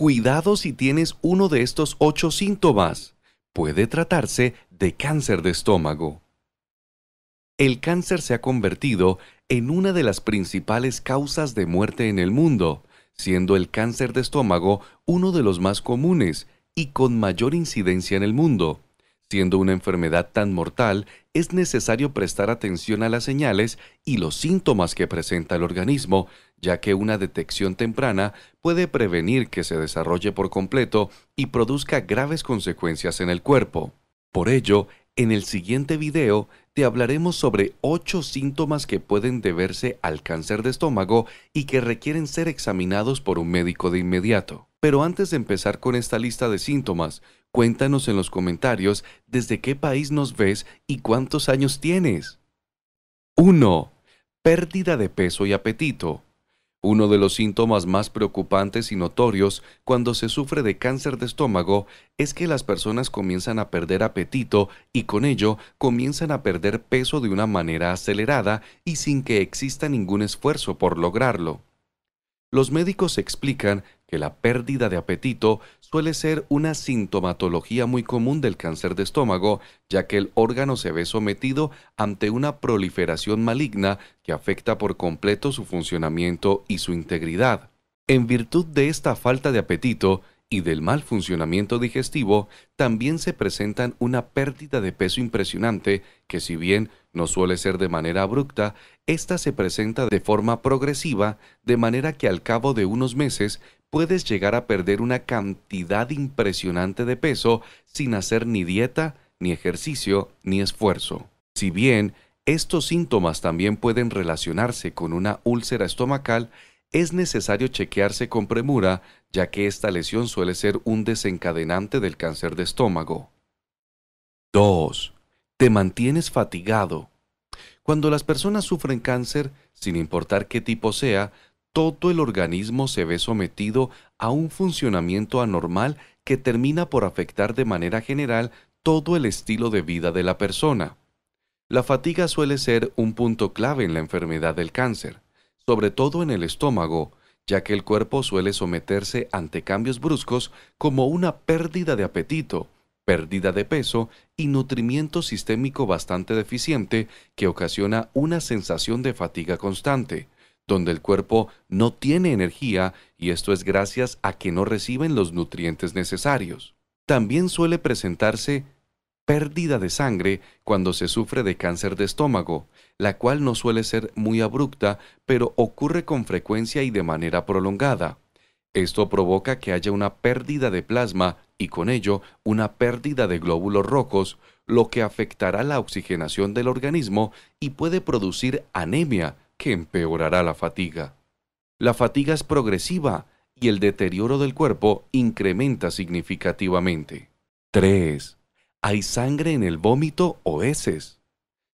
Cuidado si tienes uno de estos ocho síntomas. Puede tratarse de cáncer de estómago. El cáncer se ha convertido en una de las principales causas de muerte en el mundo, siendo el cáncer de estómago uno de los más comunes y con mayor incidencia en el mundo. Siendo una enfermedad tan mortal, es necesario prestar atención a las señales y los síntomas que presenta el organismo, ya que una detección temprana puede prevenir que se desarrolle por completo y produzca graves consecuencias en el cuerpo. Por ello, en el siguiente video te hablaremos sobre 8 síntomas que pueden deberse al cáncer de estómago y que requieren ser examinados por un médico de inmediato. Pero antes de empezar con esta lista de síntomas, Cuéntanos en los comentarios desde qué país nos ves y cuántos años tienes. 1. Pérdida de peso y apetito. Uno de los síntomas más preocupantes y notorios cuando se sufre de cáncer de estómago es que las personas comienzan a perder apetito y con ello comienzan a perder peso de una manera acelerada y sin que exista ningún esfuerzo por lograrlo. Los médicos explican que la pérdida de apetito suele ser una sintomatología muy común del cáncer de estómago, ya que el órgano se ve sometido ante una proliferación maligna que afecta por completo su funcionamiento y su integridad. En virtud de esta falta de apetito, y del mal funcionamiento digestivo, también se presentan una pérdida de peso impresionante que si bien no suele ser de manera abrupta, esta se presenta de forma progresiva, de manera que al cabo de unos meses puedes llegar a perder una cantidad impresionante de peso sin hacer ni dieta, ni ejercicio, ni esfuerzo. Si bien estos síntomas también pueden relacionarse con una úlcera estomacal, es necesario chequearse con premura, ya que esta lesión suele ser un desencadenante del cáncer de estómago. 2. Te mantienes fatigado. Cuando las personas sufren cáncer, sin importar qué tipo sea, todo el organismo se ve sometido a un funcionamiento anormal que termina por afectar de manera general todo el estilo de vida de la persona. La fatiga suele ser un punto clave en la enfermedad del cáncer sobre todo en el estómago, ya que el cuerpo suele someterse ante cambios bruscos como una pérdida de apetito, pérdida de peso y nutrimiento sistémico bastante deficiente que ocasiona una sensación de fatiga constante, donde el cuerpo no tiene energía y esto es gracias a que no reciben los nutrientes necesarios. También suele presentarse pérdida de sangre cuando se sufre de cáncer de estómago, la cual no suele ser muy abrupta, pero ocurre con frecuencia y de manera prolongada. Esto provoca que haya una pérdida de plasma y con ello una pérdida de glóbulos rojos, lo que afectará la oxigenación del organismo y puede producir anemia, que empeorará la fatiga. La fatiga es progresiva y el deterioro del cuerpo incrementa significativamente. 3. ¿Hay sangre en el vómito o heces?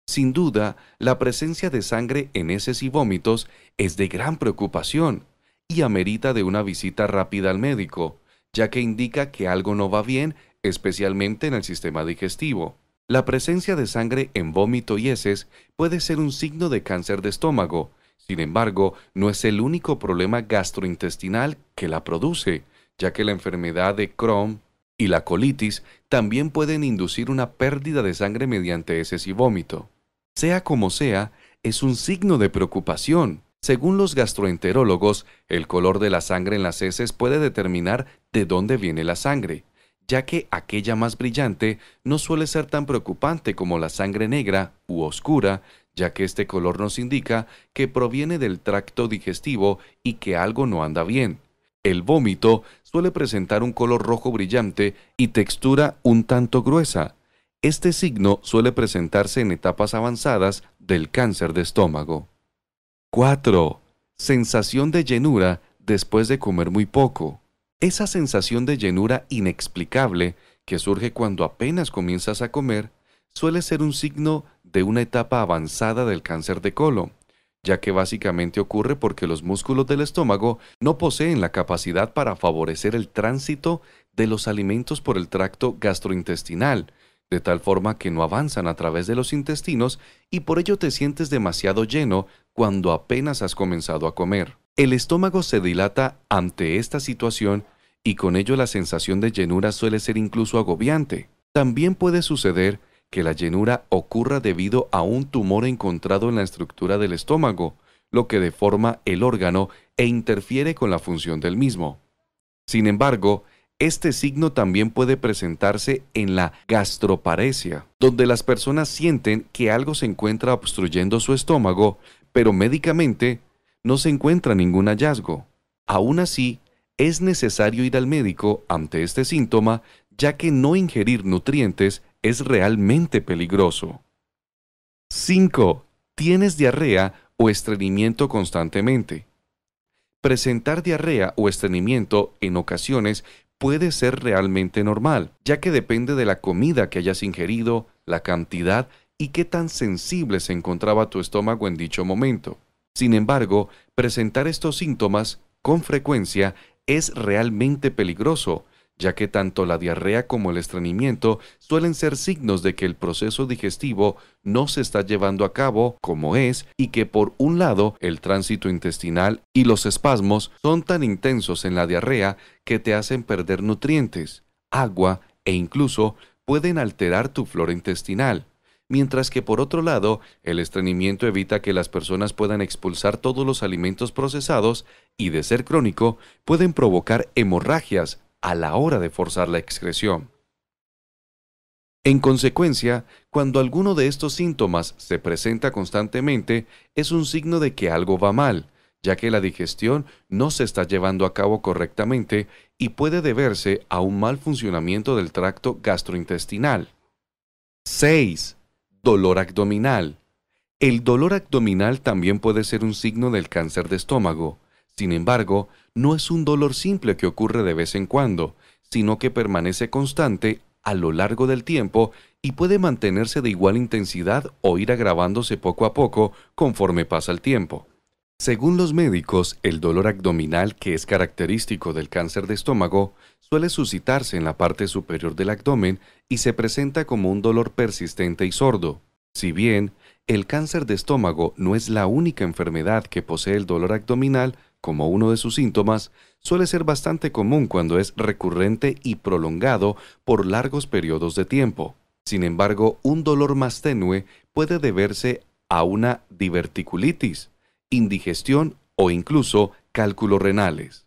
Sin duda, la presencia de sangre en heces y vómitos es de gran preocupación y amerita de una visita rápida al médico, ya que indica que algo no va bien, especialmente en el sistema digestivo. La presencia de sangre en vómito y heces puede ser un signo de cáncer de estómago, sin embargo, no es el único problema gastrointestinal que la produce, ya que la enfermedad de Crohn, y la colitis también pueden inducir una pérdida de sangre mediante heces y vómito. Sea como sea, es un signo de preocupación. Según los gastroenterólogos, el color de la sangre en las heces puede determinar de dónde viene la sangre, ya que aquella más brillante no suele ser tan preocupante como la sangre negra u oscura, ya que este color nos indica que proviene del tracto digestivo y que algo no anda bien. El vómito suele presentar un color rojo brillante y textura un tanto gruesa. Este signo suele presentarse en etapas avanzadas del cáncer de estómago. 4. Sensación de llenura después de comer muy poco. Esa sensación de llenura inexplicable que surge cuando apenas comienzas a comer suele ser un signo de una etapa avanzada del cáncer de colon ya que básicamente ocurre porque los músculos del estómago no poseen la capacidad para favorecer el tránsito de los alimentos por el tracto gastrointestinal, de tal forma que no avanzan a través de los intestinos y por ello te sientes demasiado lleno cuando apenas has comenzado a comer. El estómago se dilata ante esta situación y con ello la sensación de llenura suele ser incluso agobiante. También puede suceder que la llenura ocurra debido a un tumor encontrado en la estructura del estómago, lo que deforma el órgano e interfiere con la función del mismo. Sin embargo, este signo también puede presentarse en la gastroparesia, donde las personas sienten que algo se encuentra obstruyendo su estómago, pero médicamente no se encuentra ningún hallazgo. Aún así, es necesario ir al médico ante este síntoma, ya que no ingerir nutrientes es realmente peligroso. 5. Tienes diarrea o estreñimiento constantemente. Presentar diarrea o estreñimiento en ocasiones puede ser realmente normal, ya que depende de la comida que hayas ingerido, la cantidad y qué tan sensible se encontraba tu estómago en dicho momento. Sin embargo, presentar estos síntomas con frecuencia es realmente peligroso, ya que tanto la diarrea como el estreñimiento suelen ser signos de que el proceso digestivo no se está llevando a cabo como es y que por un lado el tránsito intestinal y los espasmos son tan intensos en la diarrea que te hacen perder nutrientes, agua e incluso pueden alterar tu flora intestinal mientras que por otro lado, el estreñimiento evita que las personas puedan expulsar todos los alimentos procesados y, de ser crónico, pueden provocar hemorragias, a la hora de forzar la excreción. En consecuencia, cuando alguno de estos síntomas se presenta constantemente, es un signo de que algo va mal, ya que la digestión no se está llevando a cabo correctamente y puede deberse a un mal funcionamiento del tracto gastrointestinal. 6. Dolor abdominal. El dolor abdominal también puede ser un signo del cáncer de estómago, sin embargo, no es un dolor simple que ocurre de vez en cuando, sino que permanece constante a lo largo del tiempo y puede mantenerse de igual intensidad o ir agravándose poco a poco conforme pasa el tiempo. Según los médicos, el dolor abdominal, que es característico del cáncer de estómago, suele suscitarse en la parte superior del abdomen y se presenta como un dolor persistente y sordo. Si bien, el cáncer de estómago no es la única enfermedad que posee el dolor abdominal, como uno de sus síntomas, suele ser bastante común cuando es recurrente y prolongado por largos periodos de tiempo. Sin embargo, un dolor más tenue puede deberse a una diverticulitis, indigestión o incluso cálculos renales.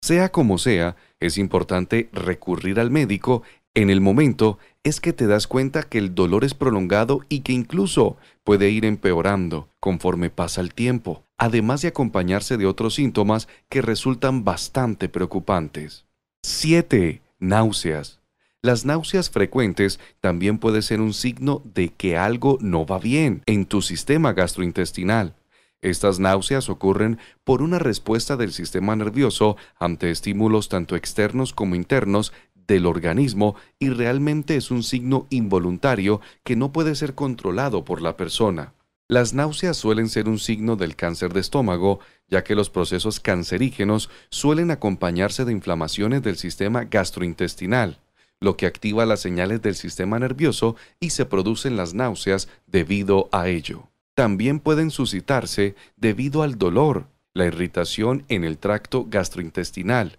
Sea como sea, es importante recurrir al médico en el momento es que te das cuenta que el dolor es prolongado y que incluso puede ir empeorando conforme pasa el tiempo, además de acompañarse de otros síntomas que resultan bastante preocupantes. 7. Náuseas. Las náuseas frecuentes también puede ser un signo de que algo no va bien en tu sistema gastrointestinal. Estas náuseas ocurren por una respuesta del sistema nervioso ante estímulos tanto externos como internos del organismo y realmente es un signo involuntario que no puede ser controlado por la persona. Las náuseas suelen ser un signo del cáncer de estómago, ya que los procesos cancerígenos suelen acompañarse de inflamaciones del sistema gastrointestinal, lo que activa las señales del sistema nervioso y se producen las náuseas debido a ello. También pueden suscitarse debido al dolor, la irritación en el tracto gastrointestinal,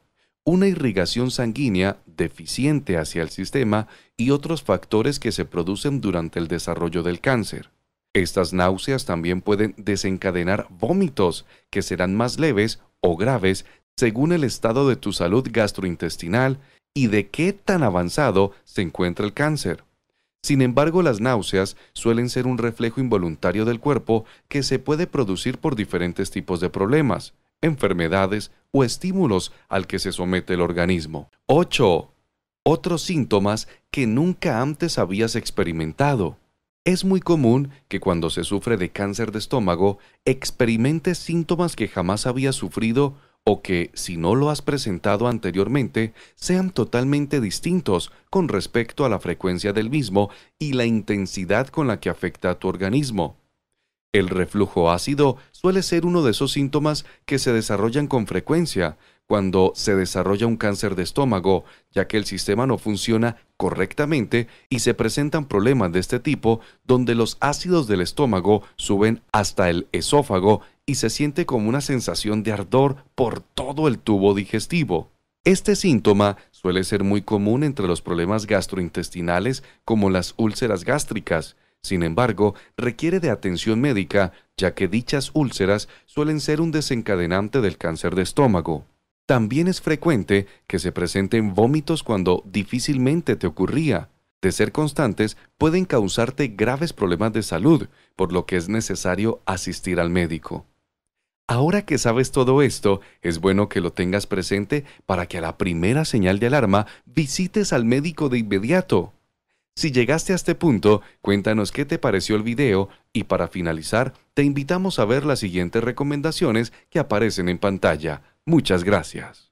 una irrigación sanguínea deficiente hacia el sistema y otros factores que se producen durante el desarrollo del cáncer. Estas náuseas también pueden desencadenar vómitos, que serán más leves o graves según el estado de tu salud gastrointestinal y de qué tan avanzado se encuentra el cáncer. Sin embargo, las náuseas suelen ser un reflejo involuntario del cuerpo que se puede producir por diferentes tipos de problemas, enfermedades, o estímulos al que se somete el organismo. 8. Otros síntomas que nunca antes habías experimentado. Es muy común que cuando se sufre de cáncer de estómago experimentes síntomas que jamás habías sufrido o que, si no lo has presentado anteriormente, sean totalmente distintos con respecto a la frecuencia del mismo y la intensidad con la que afecta a tu organismo. El reflujo ácido suele ser uno de esos síntomas que se desarrollan con frecuencia cuando se desarrolla un cáncer de estómago, ya que el sistema no funciona correctamente y se presentan problemas de este tipo donde los ácidos del estómago suben hasta el esófago y se siente como una sensación de ardor por todo el tubo digestivo. Este síntoma suele ser muy común entre los problemas gastrointestinales como las úlceras gástricas, sin embargo, requiere de atención médica, ya que dichas úlceras suelen ser un desencadenante del cáncer de estómago. También es frecuente que se presenten vómitos cuando difícilmente te ocurría. De ser constantes, pueden causarte graves problemas de salud, por lo que es necesario asistir al médico. Ahora que sabes todo esto, es bueno que lo tengas presente para que a la primera señal de alarma visites al médico de inmediato. Si llegaste a este punto, cuéntanos qué te pareció el video y para finalizar, te invitamos a ver las siguientes recomendaciones que aparecen en pantalla. Muchas gracias.